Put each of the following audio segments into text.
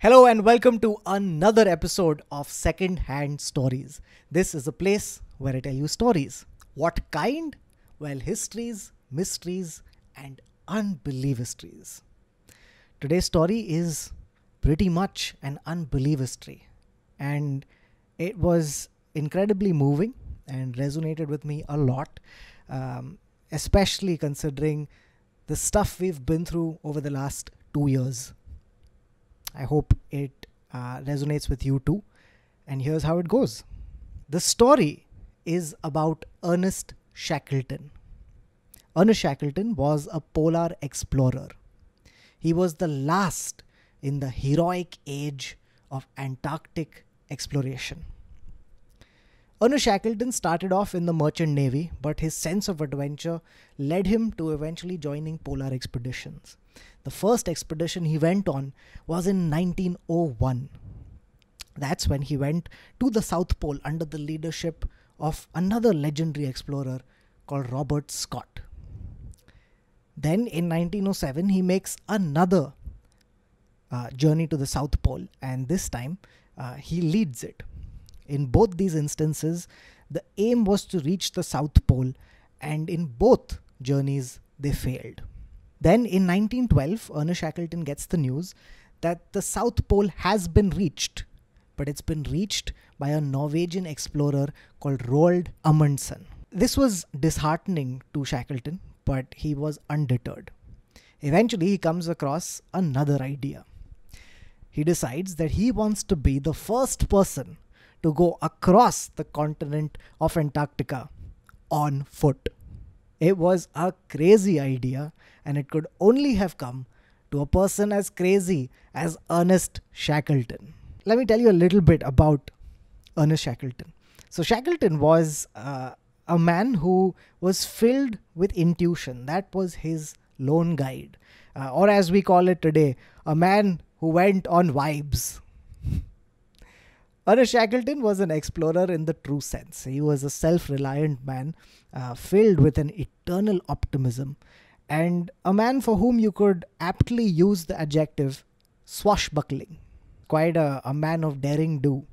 Hello and welcome to another episode of Second Hand Stories. This is a place where I tell you stories. What kind? Well, histories, mysteries, and histories. Today's story is pretty much an unbelievistory, and it was incredibly moving and resonated with me a lot, um, especially considering the stuff we've been through over the last two years I hope it uh, resonates with you too. And here's how it goes the story is about Ernest Shackleton. Ernest Shackleton was a polar explorer. He was the last in the heroic age of Antarctic exploration. Ernest Shackleton started off in the merchant navy, but his sense of adventure led him to eventually joining polar expeditions. The first expedition he went on was in 1901. That's when he went to the South Pole under the leadership of another legendary explorer called Robert Scott. Then in 1907, he makes another uh, journey to the South Pole, and this time uh, he leads it. In both these instances, the aim was to reach the South Pole, and in both journeys, they failed. Then in 1912, Ernest Shackleton gets the news that the South Pole has been reached, but it's been reached by a Norwegian explorer called Roald Amundsen. This was disheartening to Shackleton, but he was undeterred. Eventually, he comes across another idea. He decides that he wants to be the first person to go across the continent of Antarctica on foot. It was a crazy idea, and it could only have come to a person as crazy as Ernest Shackleton. Let me tell you a little bit about Ernest Shackleton. So, Shackleton was uh, a man who was filled with intuition. That was his lone guide, uh, or as we call it today, a man who went on vibes. Ernest Shackleton was an explorer in the true sense. He was a self reliant man uh, filled with an eternal optimism and a man for whom you could aptly use the adjective swashbuckling. Quite a, a man of daring do.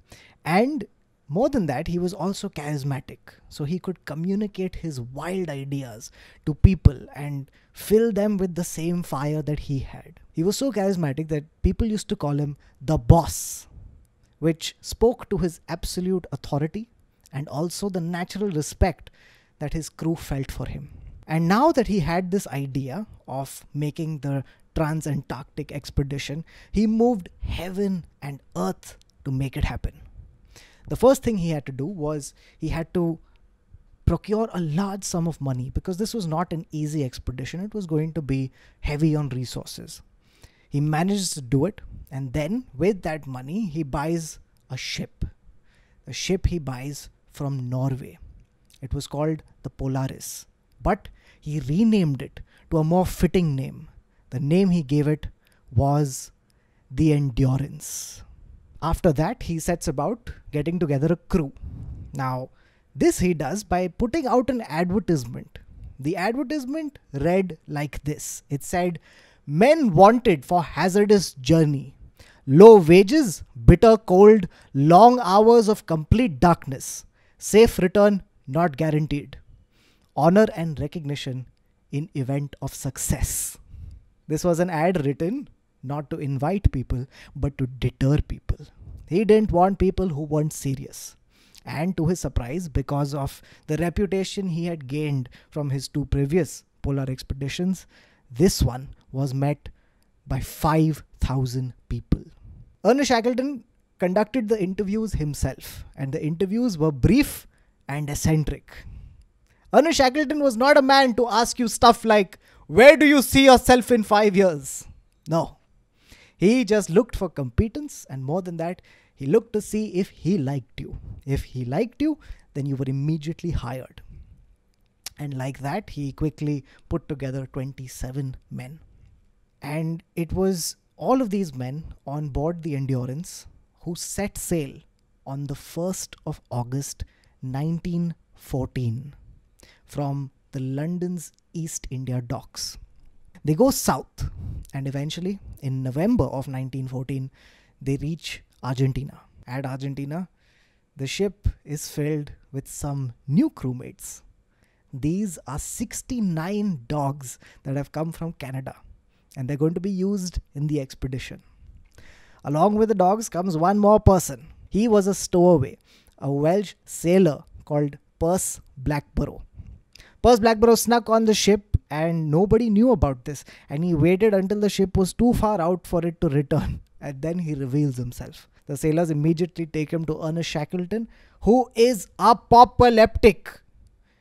And more than that, he was also charismatic. So he could communicate his wild ideas to people and fill them with the same fire that he had. He was so charismatic that people used to call him the boss which spoke to his absolute authority and also the natural respect that his crew felt for him. And now that he had this idea of making the transantarctic expedition, he moved heaven and earth to make it happen. The first thing he had to do was he had to procure a large sum of money because this was not an easy expedition. It was going to be heavy on resources. He manages to do it, and then with that money, he buys a ship. The ship he buys from Norway. It was called the Polaris, but he renamed it to a more fitting name. The name he gave it was the Endurance. After that, he sets about getting together a crew. Now, this he does by putting out an advertisement. The advertisement read like this it said, men wanted for hazardous journey. Low wages, bitter cold, long hours of complete darkness, safe return not guaranteed, honor and recognition in event of success. This was an ad written not to invite people but to deter people. He didn't want people who weren't serious. And to his surprise, because of the reputation he had gained from his two previous polar expeditions, this one was met by 5,000 people. Ernest Shackleton conducted the interviews himself, and the interviews were brief and eccentric. Ernest Shackleton was not a man to ask you stuff like, Where do you see yourself in five years? No. He just looked for competence, and more than that, he looked to see if he liked you. If he liked you, then you were immediately hired. And like that, he quickly put together 27 men. And it was all of these men on board the Endurance who set sail on the 1st of August 1914 from the London's East India docks. They go south and eventually in November of 1914 they reach Argentina. At Argentina, the ship is filled with some new crewmates. These are 69 dogs that have come from Canada and they're going to be used in the expedition. Along with the dogs comes one more person. He was a stowaway, a Welsh sailor called Purse Blackborough. Purse Blackborough snuck on the ship and nobody knew about this and he waited until the ship was too far out for it to return and then he reveals himself. The sailors immediately take him to Ernest Shackleton who is apoplectic.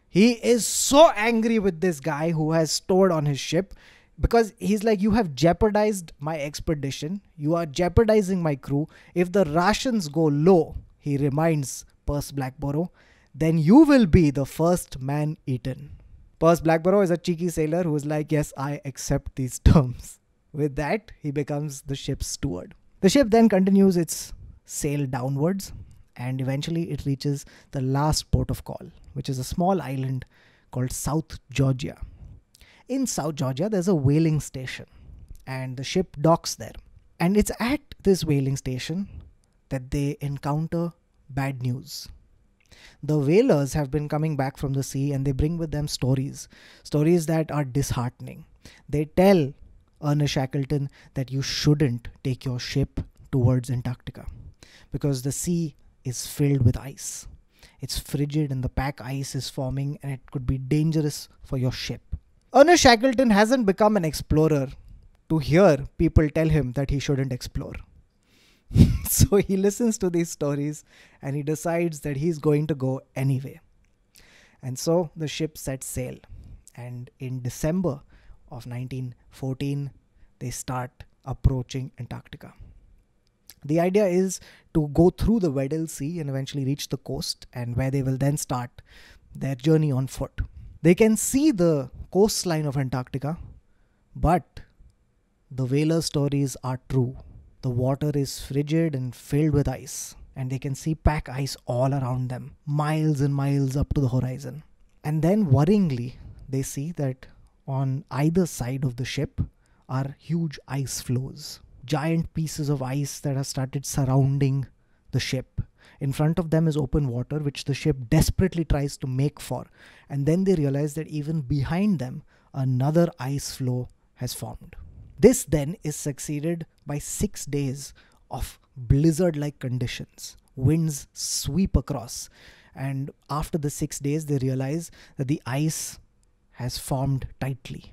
He is so angry with this guy who has stored on his ship because he's like you have jeopardized my expedition you are jeopardizing my crew if the rations go low he reminds purse blackborough then you will be the first man eaten purse blackborough is a cheeky sailor who's like yes i accept these terms with that he becomes the ship's steward the ship then continues its sail downwards and eventually it reaches the last port of call which is a small island called south georgia in South Georgia, there's a whaling station, and the ship docks there. And it's at this whaling station that they encounter bad news. The whalers have been coming back from the sea and they bring with them stories, stories that are disheartening. They tell Ernest Shackleton that you shouldn't take your ship towards Antarctica because the sea is filled with ice. It's frigid and the pack ice is forming and it could be dangerous for your ship. Ernest Shackleton hasn't become an explorer to hear people tell him that he shouldn't explore. so he listens to these stories and he decides that he's going to go anyway. And so the ship sets sail. And in December of 1914, they start approaching Antarctica. The idea is to go through the Weddell Sea and eventually reach the coast, and where they will then start their journey on foot. They can see the coastline of Antarctica, but the whaler stories are true. The water is frigid and filled with ice, and they can see pack ice all around them, miles and miles up to the horizon. And then worryingly, they see that on either side of the ship are huge ice floes, giant pieces of ice that have started surrounding the ship in front of them is open water, which the ship desperately tries to make for. And then they realize that even behind them, another ice floe has formed. This then is succeeded by six days of blizzard like conditions. Winds sweep across. And after the six days, they realize that the ice has formed tightly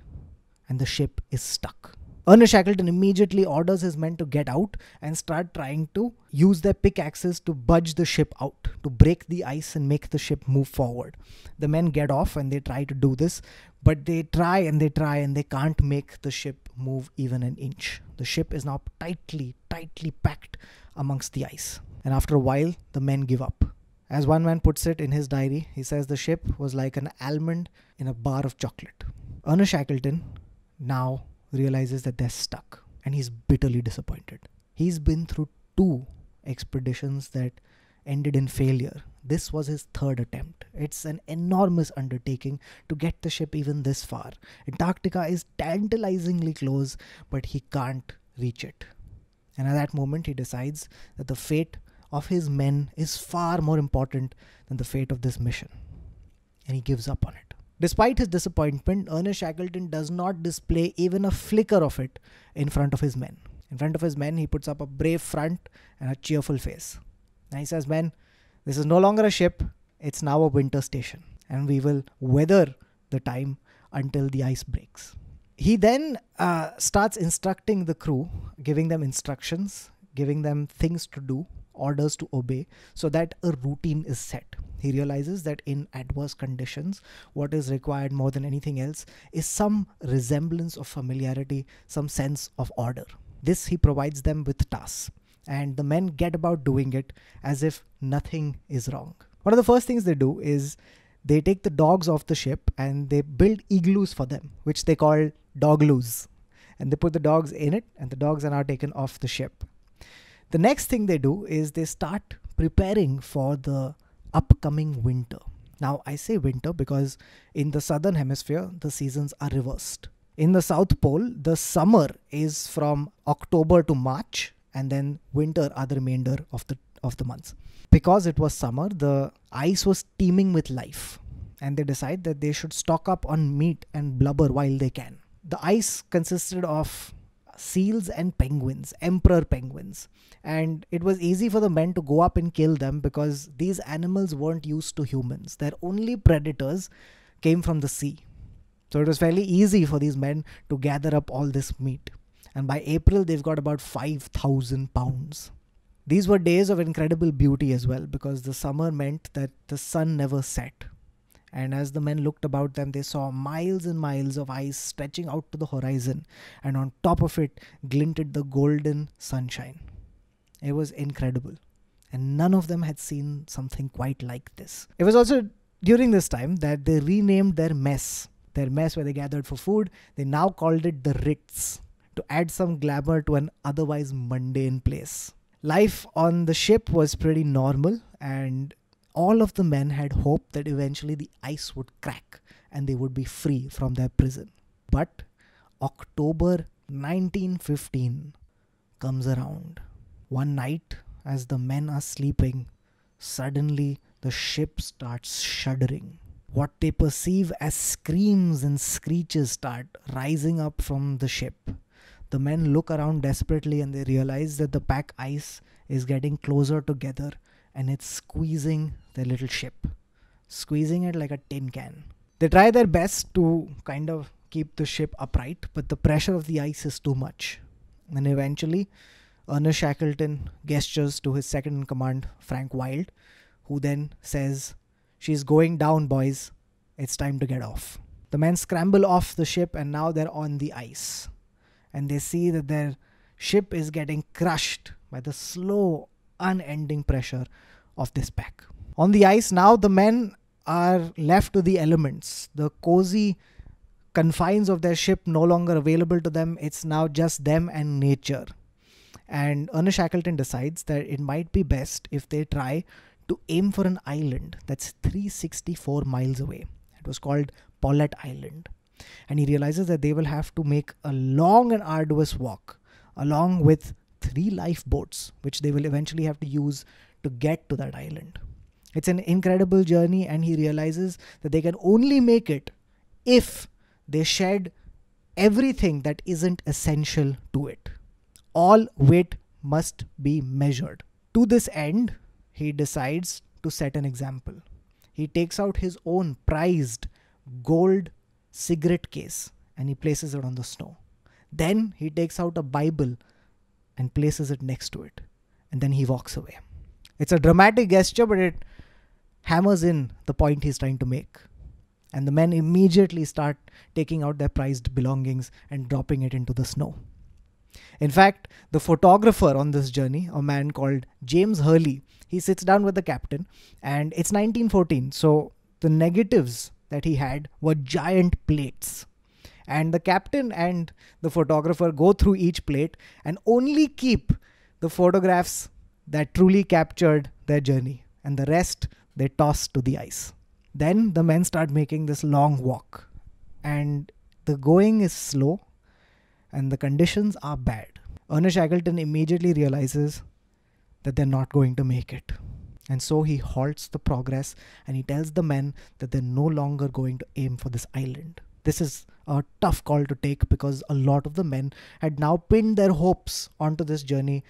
and the ship is stuck. Ernest Shackleton immediately orders his men to get out and start trying to use their pickaxes to budge the ship out, to break the ice and make the ship move forward. The men get off and they try to do this, but they try and they try and they can't make the ship move even an inch. The ship is now tightly, tightly packed amongst the ice. And after a while, the men give up. As one man puts it in his diary, he says the ship was like an almond in a bar of chocolate. Ernest Shackleton, now realizes that they're stuck and he's bitterly disappointed. He's been through two expeditions that ended in failure. This was his third attempt. It's an enormous undertaking to get the ship even this far. Antarctica is tantalizingly close, but he can't reach it. And at that moment, he decides that the fate of his men is far more important than the fate of this mission. And he gives up on it. Despite his disappointment, Ernest Shackleton does not display even a flicker of it in front of his men. In front of his men, he puts up a brave front and a cheerful face. And he says, Men, this is no longer a ship, it's now a winter station, and we will weather the time until the ice breaks. He then uh, starts instructing the crew, giving them instructions, giving them things to do, orders to obey so that a routine is set. He realizes that in adverse conditions, what is required more than anything else is some resemblance of familiarity, some sense of order. This he provides them with tasks, and the men get about doing it as if nothing is wrong. One of the first things they do is they take the dogs off the ship and they build igloos for them, which they call dogloos. And they put the dogs in it, and the dogs are now taken off the ship. The next thing they do is they start preparing for the upcoming winter. Now, I say winter because in the southern hemisphere, the seasons are reversed. In the South Pole, the summer is from October to March, and then winter are the remainder of the of the months. Because it was summer, the ice was teeming with life, and they decide that they should stock up on meat and blubber while they can. The ice consisted of seals and penguins, emperor penguins. And it was easy for the men to go up and kill them because these animals weren't used to humans. Their only predators came from the sea. So it was fairly easy for these men to gather up all this meat. And by April, they've got about 5,000 pounds. These were days of incredible beauty as well because the summer meant that the sun never set and as the men looked about them, they saw miles and miles of ice stretching out to the horizon, and on top of it glinted the golden sunshine. It was incredible, and none of them had seen something quite like this. It was also during this time that they renamed their mess, their mess where they gathered for food, they now called it the Ritz to add some glamour to an otherwise mundane place. Life on the ship was pretty normal and all of the men had hoped that eventually the ice would crack and they would be free from their prison. But October 1915 comes around. One night, as the men are sleeping, suddenly the ship starts shuddering. What they perceive as screams and screeches start rising up from the ship. The men look around desperately and they realize that the pack ice is getting closer together and it's squeezing their little ship, squeezing it like a tin can. They try their best to kind of keep the ship upright, but the pressure of the ice is too much. And eventually, Ernest Shackleton gestures to his second in command, Frank Wilde, who then says, She's going down, boys. It's time to get off. The men scramble off the ship and now they're on the ice. And they see that their ship is getting crushed by the slow, unending pressure of this pack. On the ice, now the men are left to the elements. The cozy confines of their ship no longer available to them. It's now just them and nature. And Ernest Shackleton decides that it might be best if they try to aim for an island that's 364 miles away. It was called Paulette Island. And he realizes that they will have to make a long and arduous walk along with three lifeboats, which they will eventually have to use to get to that island. It's an incredible journey, and he realizes that they can only make it if they shed everything that isn't essential to it. All weight must be measured. To this end, he decides to set an example. He takes out his own prized gold cigarette case and he places it on the snow. Then he takes out a Bible and places it next to it. And then he walks away. It's a dramatic gesture, but it hammers in the point he's trying to make. And the men immediately start taking out their prized belongings and dropping it into the snow. In fact, the photographer on this journey, a man called James Hurley, he sits down with the captain and it's 1914. So the negatives that he had were giant plates. And the captain and the photographer go through each plate and only keep the photographs that truly captured their journey. And the rest they toss to the ice. Then the men start making this long walk, and the going is slow, and the conditions are bad. Ernest Shackleton immediately realizes that they're not going to make it. And so he halts the progress and he tells the men that they're no longer going to aim for this island. This is a tough call to take because a lot of the men had now pinned their hopes onto this journey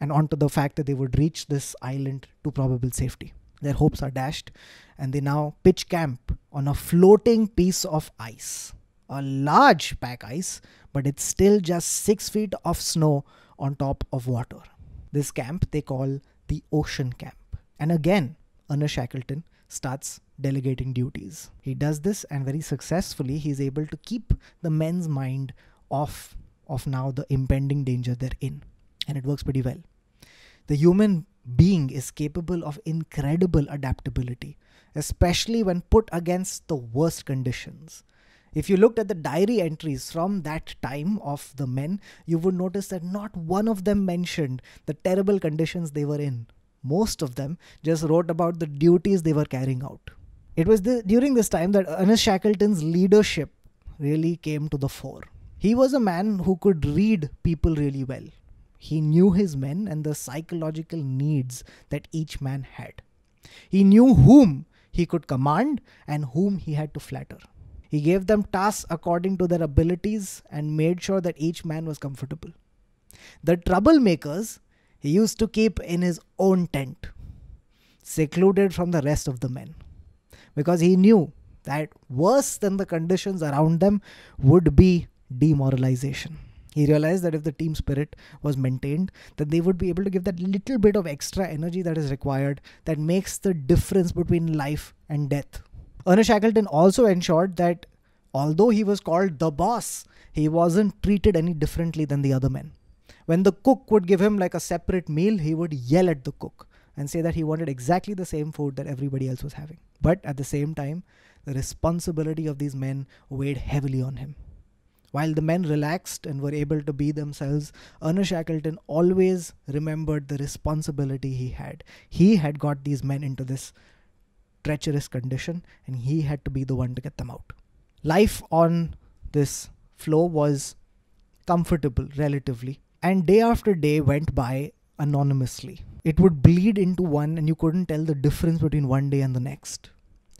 and onto the fact that they would reach this island to probable safety. Their hopes are dashed, and they now pitch camp on a floating piece of ice. A large pack ice, but it's still just six feet of snow on top of water. This camp they call the Ocean Camp. And again, Ernest Shackleton starts delegating duties. He does this and very successfully he's able to keep the men's mind off of now the impending danger they're in. And it works pretty well. The human being is capable of incredible adaptability, especially when put against the worst conditions. If you looked at the diary entries from that time of the men, you would notice that not one of them mentioned the terrible conditions they were in. Most of them just wrote about the duties they were carrying out. It was the, during this time that Ernest Shackleton's leadership really came to the fore. He was a man who could read people really well. He knew his men and the psychological needs that each man had. He knew whom he could command and whom he had to flatter. He gave them tasks according to their abilities and made sure that each man was comfortable. The troublemakers he used to keep in his own tent, secluded from the rest of the men, because he knew that worse than the conditions around them would be demoralization he realized that if the team spirit was maintained then they would be able to give that little bit of extra energy that is required that makes the difference between life and death ernest shackleton also ensured that although he was called the boss he wasn't treated any differently than the other men when the cook would give him like a separate meal he would yell at the cook and say that he wanted exactly the same food that everybody else was having but at the same time the responsibility of these men weighed heavily on him while the men relaxed and were able to be themselves, Ernest Shackleton always remembered the responsibility he had. He had got these men into this treacherous condition and he had to be the one to get them out. Life on this floe was comfortable relatively, and day after day went by anonymously. It would bleed into one, and you couldn't tell the difference between one day and the next.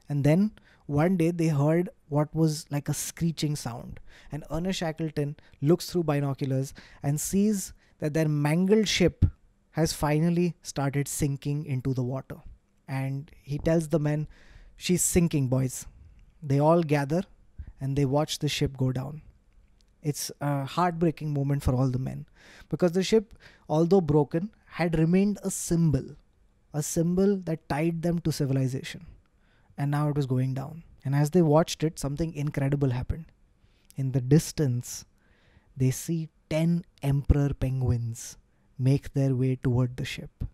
And then one day they heard what was like a screeching sound, and Ernest Shackleton looks through binoculars and sees that their mangled ship has finally started sinking into the water. And he tells the men, She's sinking, boys. They all gather and they watch the ship go down. It's a heartbreaking moment for all the men because the ship, although broken, had remained a symbol, a symbol that tied them to civilization and now it was going down. And as they watched it, something incredible happened. In the distance, they see 10 emperor penguins make their way toward the ship.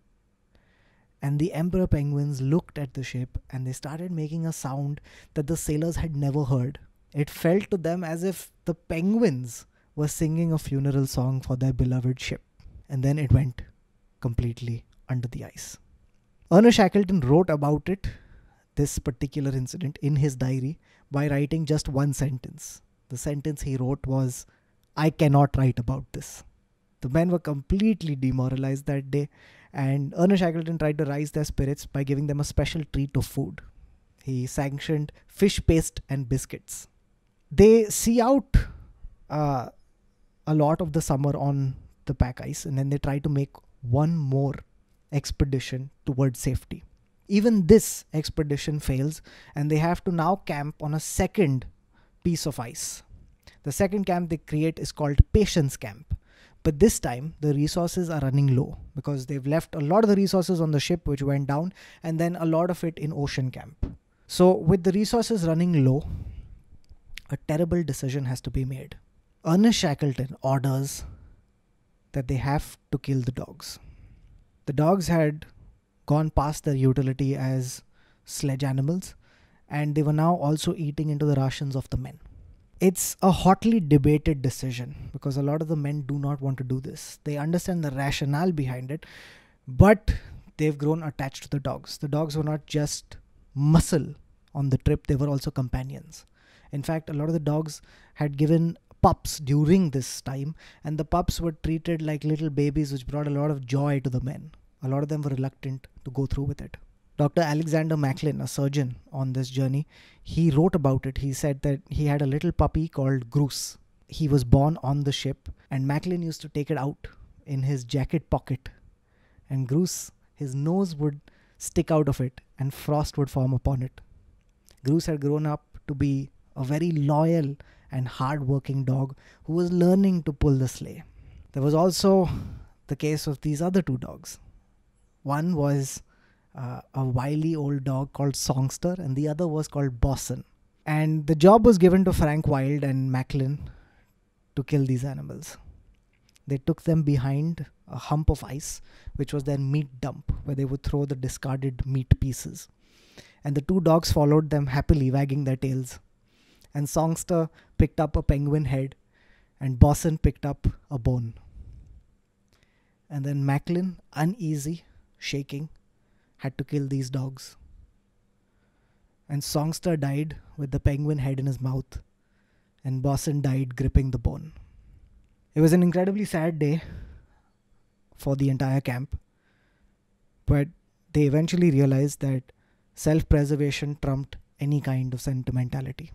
And the emperor penguins looked at the ship and they started making a sound that the sailors had never heard. It felt to them as if the penguins were singing a funeral song for their beloved ship. And then it went completely under the ice. Ernest Shackleton wrote about it this particular incident in his diary by writing just one sentence. The sentence he wrote was, I cannot write about this. The men were completely demoralized that day, and Ernest Shackleton tried to raise their spirits by giving them a special treat of food. He sanctioned fish paste and biscuits. They see out uh, a lot of the summer on the pack ice, and then they try to make one more expedition towards safety. Even this expedition fails, and they have to now camp on a second piece of ice. The second camp they create is called Patience Camp. But this time, the resources are running low because they've left a lot of the resources on the ship, which went down, and then a lot of it in Ocean Camp. So, with the resources running low, a terrible decision has to be made. Ernest Shackleton orders that they have to kill the dogs. The dogs had gone past their utility as sledge animals, and they were now also eating into the rations of the men. It's a hotly debated decision because a lot of the men do not want to do this. They understand the rationale behind it, but they've grown attached to the dogs. The dogs were not just muscle on the trip, they were also companions. In fact, a lot of the dogs had given pups during this time, and the pups were treated like little babies, which brought a lot of joy to the men a lot of them were reluctant to go through with it. Dr. Alexander Macklin, a surgeon on this journey, he wrote about it. He said that he had a little puppy called Groose. He was born on the ship, and Macklin used to take it out in his jacket pocket. And Groose, his nose would stick out of it, and frost would form upon it. Groose had grown up to be a very loyal and hard-working dog who was learning to pull the sleigh. There was also the case of these other two dogs, one was uh, a wily old dog called Songster, and the other was called Bosson. And the job was given to Frank Wild and Macklin to kill these animals. They took them behind a hump of ice, which was their meat dump, where they would throw the discarded meat pieces. And the two dogs followed them happily, wagging their tails. And Songster picked up a penguin head, and Bosson picked up a bone. And then Macklin, uneasy, shaking, had to kill these dogs. And Songster died with the penguin head in his mouth, and Boston died gripping the bone. It was an incredibly sad day for the entire camp, but they eventually realized that self preservation trumped any kind of sentimentality.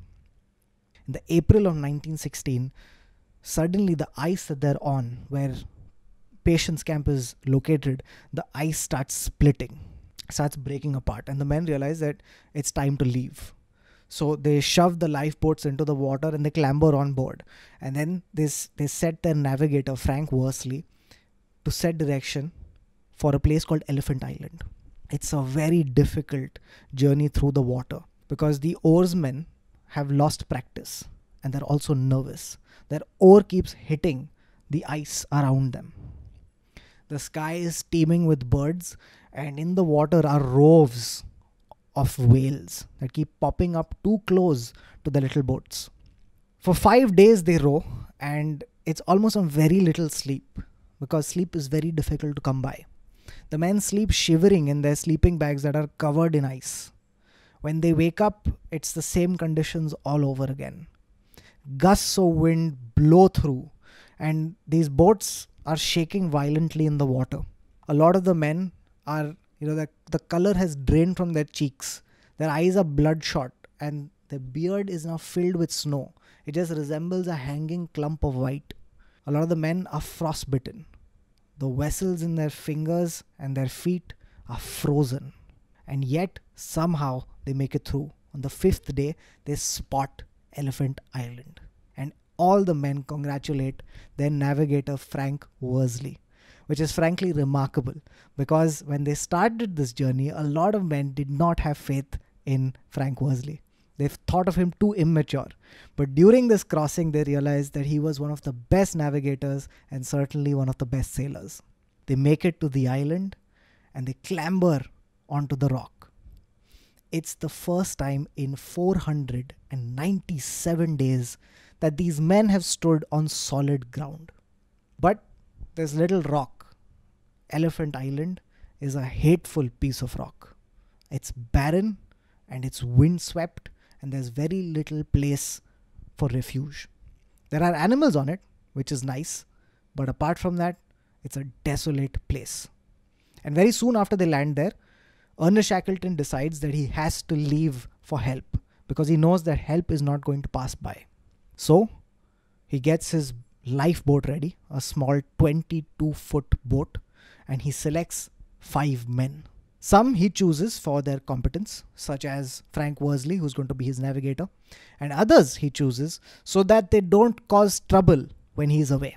In the April of 1916, suddenly the ice that they're on, where patient's camp is located, the ice starts splitting, starts breaking apart, and the men realize that it's time to leave. So they shove the lifeboats into the water and they clamber on board. And then they, they set their navigator, Frank Worsley, to set direction for a place called Elephant Island. It's a very difficult journey through the water because the oarsmen have lost practice and they're also nervous. Their oar keeps hitting the ice around them. The sky is teeming with birds, and in the water are roves of whales that keep popping up too close to the little boats. For five days they row, and it's almost on very little sleep because sleep is very difficult to come by. The men sleep shivering in their sleeping bags that are covered in ice. When they wake up, it's the same conditions all over again. Gusts of wind blow through and these boats are shaking violently in the water. A lot of the men are, you know, the, the color has drained from their cheeks. Their eyes are bloodshot and their beard is now filled with snow. It just resembles a hanging clump of white. A lot of the men are frostbitten. The vessels in their fingers and their feet are frozen. And yet, somehow, they make it through. On the fifth day, they spot Elephant Island all the men congratulate their navigator Frank Worsley, which is frankly remarkable because when they started this journey, a lot of men did not have faith in Frank Worsley. They thought of him too immature. But during this crossing, they realized that he was one of the best navigators and certainly one of the best sailors. They make it to the island and they clamber onto the rock it's the first time in 497 days that these men have stood on solid ground. But this little rock, Elephant Island, is a hateful piece of rock. It's barren and it's windswept, and there's very little place for refuge. There are animals on it, which is nice, but apart from that, it's a desolate place. And very soon after they land there, Ernest Shackleton decides that he has to leave for help because he knows that help is not going to pass by. So he gets his lifeboat ready, a small 22 foot boat, and he selects five men. Some he chooses for their competence, such as Frank Worsley, who's going to be his navigator, and others he chooses so that they don't cause trouble when he's away.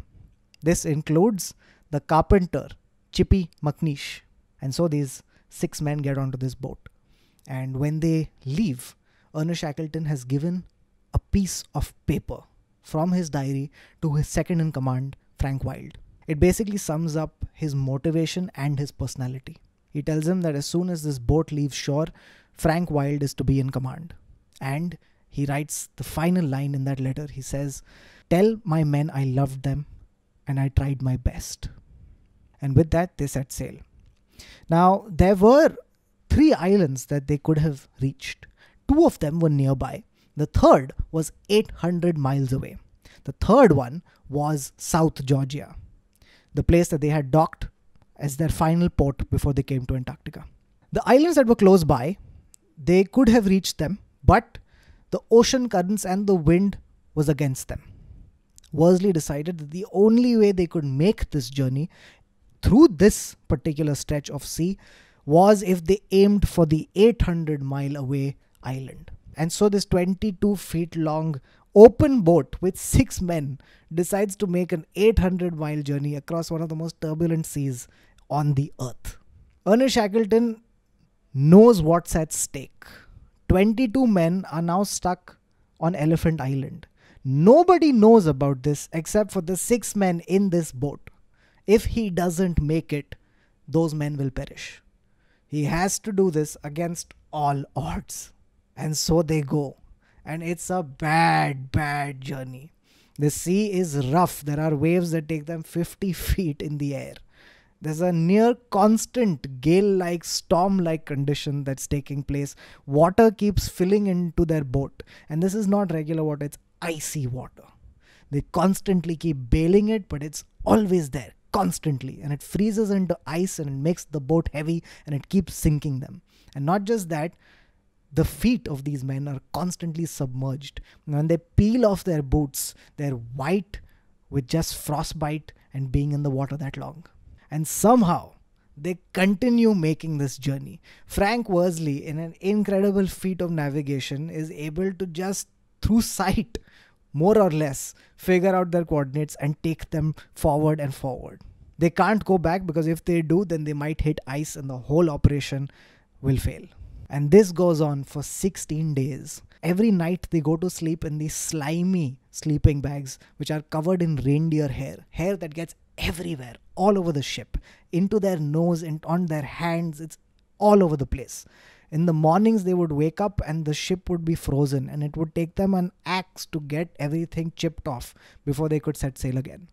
This includes the carpenter, Chippy McNeish. And so these six men get onto this boat. And when they leave, Ernest Shackleton has given piece of paper from his diary to his second in command, Frank Wilde. It basically sums up his motivation and his personality. He tells him that as soon as this boat leaves shore, Frank Wilde is to be in command. And he writes the final line in that letter. He says, Tell my men I loved them and I tried my best. And with that, they set sail. Now, there were three islands that they could have reached. Two of them were nearby, the third was 800 miles away. The third one was South Georgia, the place that they had docked as their final port before they came to Antarctica. The islands that were close by, they could have reached them, but the ocean currents and the wind was against them. Worsley decided that the only way they could make this journey through this particular stretch of sea was if they aimed for the 800 mile away island. And so this 22 feet long open boat with six men decides to make an 800 mile journey across one of the most turbulent seas on the earth. Ernest Shackleton knows what's at stake. 22 men are now stuck on Elephant Island. Nobody knows about this except for the six men in this boat. If he doesn't make it, those men will perish. He has to do this against all odds. And so they go. And it's a bad, bad journey. The sea is rough. There are waves that take them 50 feet in the air. There's a near constant gale like, storm like condition that's taking place. Water keeps filling into their boat. And this is not regular water, it's icy water. They constantly keep bailing it, but it's always there, constantly. And it freezes into ice and it makes the boat heavy and it keeps sinking them. And not just that, the feet of these men are constantly submerged. When they peel off their boots, they're white with just frostbite and being in the water that long. And somehow, they continue making this journey. Frank Worsley, in an incredible feat of navigation, is able to just through sight, more or less, figure out their coordinates and take them forward and forward. They can't go back because if they do, then they might hit ice and the whole operation will fail. And this goes on for 16 days. Every night they go to sleep in these slimy sleeping bags, which are covered in reindeer hair, hair that gets everywhere, all over the ship, into their nose and on their hands. It's all over the place. In the mornings, they would wake up and the ship would be frozen, and it would take them an axe to get everything chipped off before they could set sail again.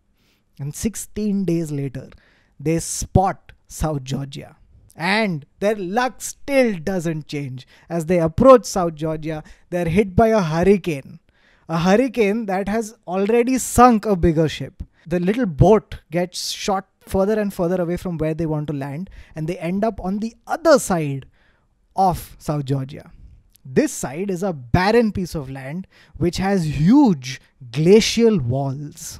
And 16 days later, they spot South Georgia. And their luck still doesn't change. As they approach South Georgia, they're hit by a hurricane. A hurricane that has already sunk a bigger ship. The little boat gets shot further and further away from where they want to land, and they end up on the other side of South Georgia. This side is a barren piece of land which has huge glacial walls.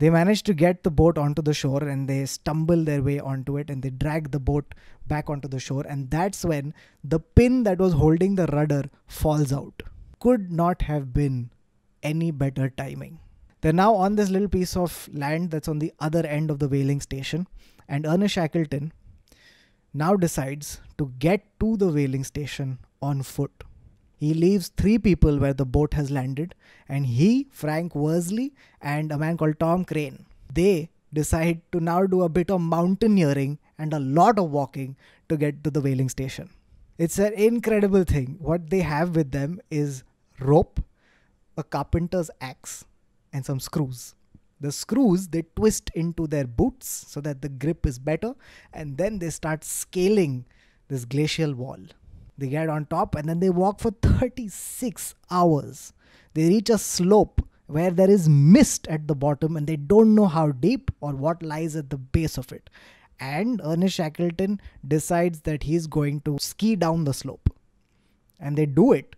They manage to get the boat onto the shore and they stumble their way onto it and they drag the boat back onto the shore. And that's when the pin that was holding the rudder falls out. Could not have been any better timing. They're now on this little piece of land that's on the other end of the whaling station. And Ernest Shackleton now decides to get to the whaling station on foot. He leaves three people where the boat has landed, and he, Frank Worsley, and a man called Tom Crane, they decide to now do a bit of mountaineering and a lot of walking to get to the whaling station. It's an incredible thing. What they have with them is rope, a carpenter's axe, and some screws. The screws they twist into their boots so that the grip is better, and then they start scaling this glacial wall. They get on top and then they walk for 36 hours. They reach a slope where there is mist at the bottom and they don't know how deep or what lies at the base of it. And Ernest Shackleton decides that he's going to ski down the slope. And they do it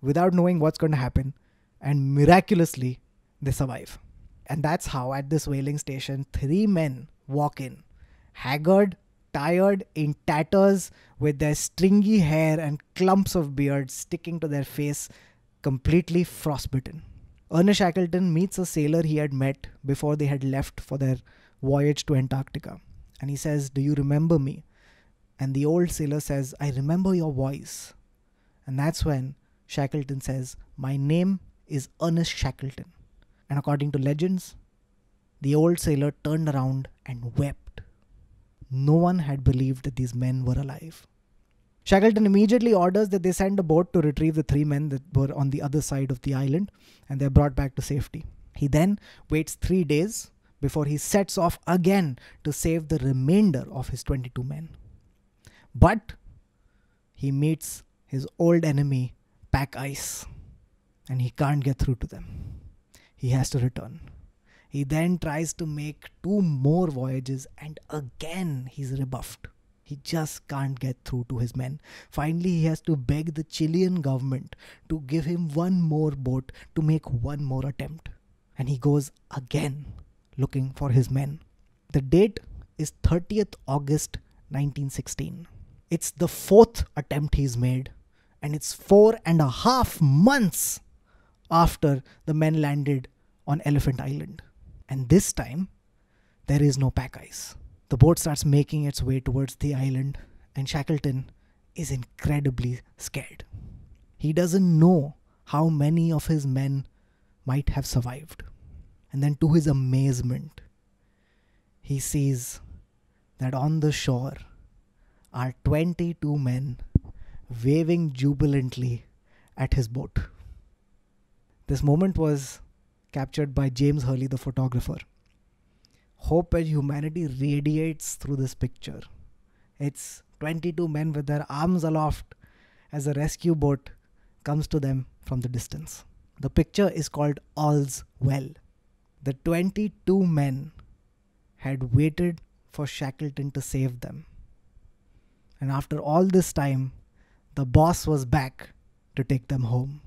without knowing what's going to happen. And miraculously, they survive. And that's how, at this whaling station, three men walk in haggard, tired in tatters with their stringy hair and clumps of beard sticking to their face, completely frostbitten. Ernest Shackleton meets a sailor he had met before they had left for their voyage to Antarctica. And he says, Do you remember me? And the old sailor says, I remember your voice. And that's when Shackleton says, My name is Ernest Shackleton. And according to legends, the old sailor turned around and wept no one had believed that these men were alive. Shackleton immediately orders that they send a boat to retrieve the three men that were on the other side of the island and they're brought back to safety. He then waits three days before he sets off again to save the remainder of his 22 men. But he meets his old enemy, Pack Ice, and he can't get through to them. He has to return. He then tries to make two more voyages and again he's rebuffed. He just can't get through to his men. Finally, he has to beg the Chilean government to give him one more boat to make one more attempt. And he goes again looking for his men. The date is 30th August 1916. It's the fourth attempt he's made, and it's four and a half months after the men landed on Elephant Island. And this time, there is no pack ice. The boat starts making its way towards the island, and Shackleton is incredibly scared. He doesn't know how many of his men might have survived. And then, to his amazement, he sees that on the shore are 22 men waving jubilantly at his boat. This moment was captured by James Hurley, the photographer. Hope and humanity radiates through this picture. It's 22 men with their arms aloft as a rescue boat comes to them from the distance. The picture is called All's Well. The 22 men had waited for Shackleton to save them. And after all this time, the boss was back to take them home.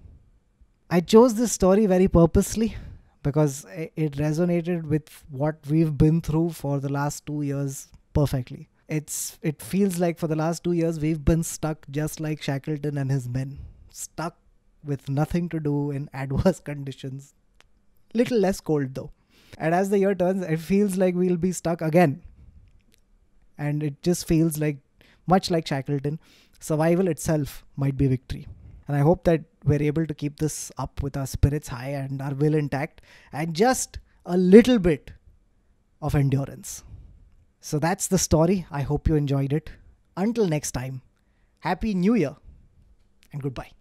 I chose this story very purposely because it resonated with what we've been through for the last two years perfectly. It's it feels like for the last two years we've been stuck just like Shackleton and his men, stuck with nothing to do in adverse conditions. Little less cold though. And as the year turns, it feels like we'll be stuck again. And it just feels like much like Shackleton, survival itself might be victory. And I hope that we're able to keep this up with our spirits high and our will intact and just a little bit of endurance. So that's the story. I hope you enjoyed it. Until next time, Happy New Year and goodbye.